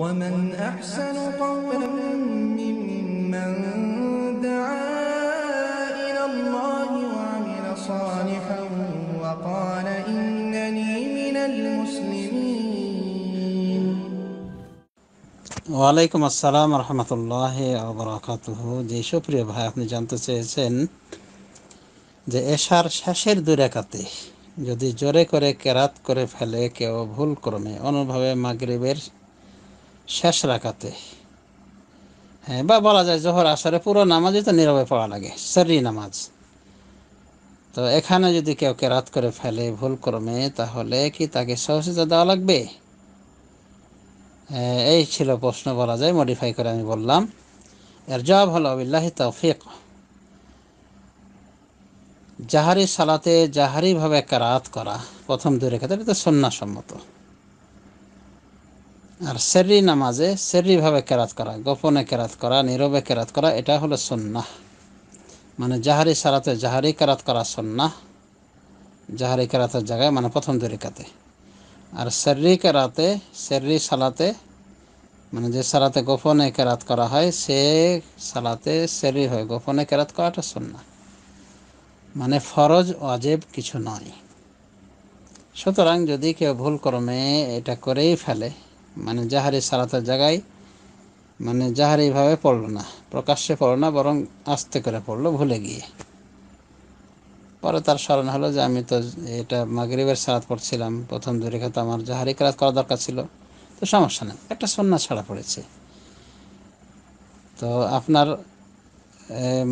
ومن أحسن قولا ممن ওয়ালাইকুম আসসালাম রহমতুল্লাহ আবরাকাতুহ যে সুপ্রিয় ভাই আপনি জানতে চেয়েছেন যে এশার শেষের দুই রেখাতে যদি জোরে করে কেরাত করে ফেলে কেউ ভুলক্রমে ক্রমে অনুভাবে মাগরিবের শেষ রাখাতে হ্যাঁ বা বলা যায় জোহর আসরে পুরো নামাজই তো নীরবে পড়া লাগে সারি নামাজ তো এখানে যদি কেউ কেরাত করে ফেলে ভুল ক্রমে তাহলে কি তাকে সহসিতা দেওয়া লাগবে হ্যাঁ, এই ছিল প্রশ্ন বলা যায় মডিফাই করে আমি বললাম এর জবাব হলো আবিল্লাহি তৌফিক জাহারি সালাতে জাহারিভাবে কেরাত করা প্রথম দূরে ক্ষেত্রে তো সন্ন্যাসম্মত আর সেরি নামাজে সেরিভাবে কেরাত করা গোপনে কেরাত করা নীরবে কেরাত করা এটা হলো সন্না মানে জাহারি সারাতে জাহারি কেরাত করা সন্না জাহারি কেরাতের জায়গায় মানে প্রথম তরিকাতে আর সেরি কেরাতে সেরি সালাতে মানে যে সালাতে গোপনে কেরাত করা হয় সে সালাতে সেরি হয় গোপনে কেরাত করাটা সন্না মানে ফরজ অজেব কিছু নয় সুতরাং যদি কেউ ভুল ক্রমে এটা করেই ফেলে মানে জাহারি সালাতের জায়গায় মানে জাহারিভাবে পড়লো না প্রকাশ্যে পড়লো না বরং আস্তে করে পড়লো ভুলে গিয়ে পরে তার স্মরণ হলো যে আমি তো এটা মাগরিবের সালাত পড়ছিলাম প্রথম দুরেখা তো আমার জাহারি কাজ করা দরকার ছিল তো সমস্যা নেই একটা সন্না ছাড়া পড়েছে তো আপনার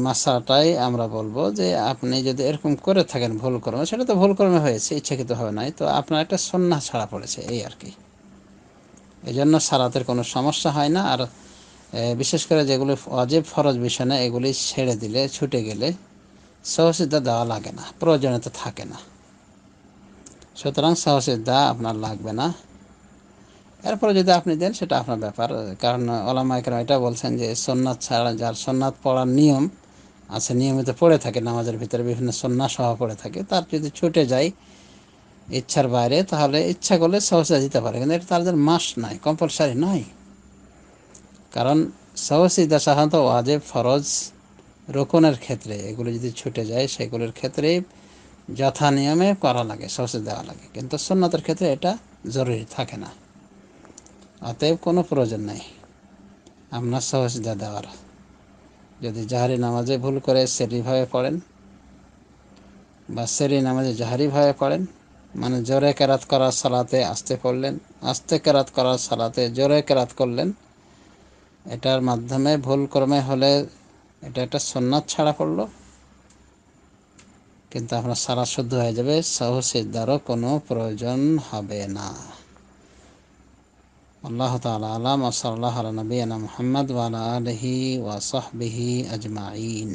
মাসাটাই আমরা বলবো যে আপনি যদি এরকম করে থাকেন ভুল কর্মে সেটা তো ভুল কর্মে হয়েছে ইচ্ছাকৃত হবে নাই তো আপনার একটা সন্না ছাড়া পড়েছে এই আর কি এই জন্য সালাতের কোনো সমস্যা হয় না আর বিশেষ করে যেগুলি অজেব ফরজ বিষয় না এগুলি ছেড়ে দিলে ছুটে গেলে সহসিদ্ধা দেওয়া লাগে না প্রয়োজনীয়তা থাকে না সুতরাং সহসিদ্ধা আপনার লাগবে না এরপরে যদি আপনি দেন সেটা আপনার ব্যাপার কারণ ওলামা একরাম এটা বলছেন যে সোননাথ ছাড়া যার সোননাথ পড়ার নিয়ম আছে নিয়মিত পড়ে থাকে নামাজের ভিতরে বিভিন্ন সন্ন্যাস সহ পড়ে থাকে তার যদি ছুটে যায় ইচ্ছার বাইরে তাহলে ইচ্ছা করলে সহসা দিতে পারে কিন্তু এটা তাদের মাস নাই কম্পালসারি নয় কারণ সহসিদা সাধারণত ওয়াজে ফরজ রোকনের ক্ষেত্রে এগুলো যদি ছুটে যায় সেগুলোর ক্ষেত্রে যথা নিয়মে করা লাগে সহসে দেওয়া লাগে কিন্তু সন্ন্যতের ক্ষেত্রে এটা জরুরি থাকে না অতএব কোনো প্রয়োজন নেই আপনার সহসিদা দেওয়ার যদি জাহারি নামাজে ভুল করে সেরিভাবে পড়েন বা সেরি নামাজে জাহারিভাবে পড়েন মানে জোরে কেরাত করার সালাতে আসতে পড়লেন আস্তে কেরাত করার সালাতে জোরে কেরাত করলেন এটার মাধ্যমে ভুল ক্রমে হলে এটা একটা সন্ন্যাত ছাড়া পড়লো কিন্তু আপনার সারা শুদ্ধ হয়ে যাবে সহ সিদ্ধারও কোনো প্রয়োজন হবে না আল্লাহ তালা আলাম আসাল্লাহ আলা নবীনা মোহাম্মদ ওয়ালা আলহি ওয়াসবিহি আজমাইন